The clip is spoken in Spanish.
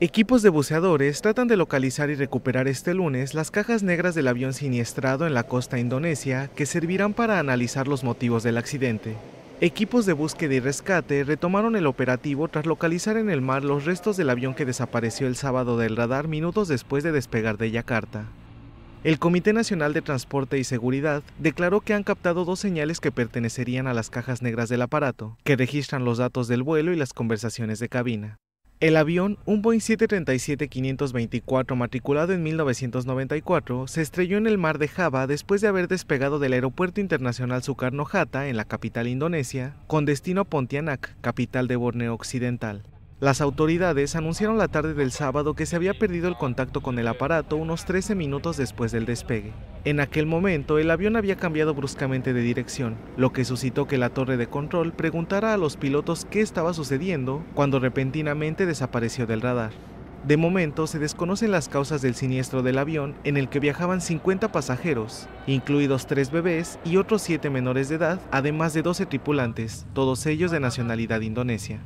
Equipos de buceadores tratan de localizar y recuperar este lunes las cajas negras del avión siniestrado en la costa indonesia que servirán para analizar los motivos del accidente. Equipos de búsqueda y rescate retomaron el operativo tras localizar en el mar los restos del avión que desapareció el sábado del radar minutos después de despegar de Yakarta. El Comité Nacional de Transporte y Seguridad declaró que han captado dos señales que pertenecerían a las cajas negras del aparato, que registran los datos del vuelo y las conversaciones de cabina. El avión, un Boeing 737-524 matriculado en 1994, se estrelló en el mar de Java después de haber despegado del Aeropuerto Internacional Sukarno Hatta en la capital indonesia, con destino a Pontianak, capital de Borneo Occidental. Las autoridades anunciaron la tarde del sábado que se había perdido el contacto con el aparato unos 13 minutos después del despegue. En aquel momento, el avión había cambiado bruscamente de dirección, lo que suscitó que la torre de control preguntara a los pilotos qué estaba sucediendo cuando repentinamente desapareció del radar. De momento, se desconocen las causas del siniestro del avión en el que viajaban 50 pasajeros, incluidos 3 bebés y otros 7 menores de edad, además de 12 tripulantes, todos ellos de nacionalidad indonesia.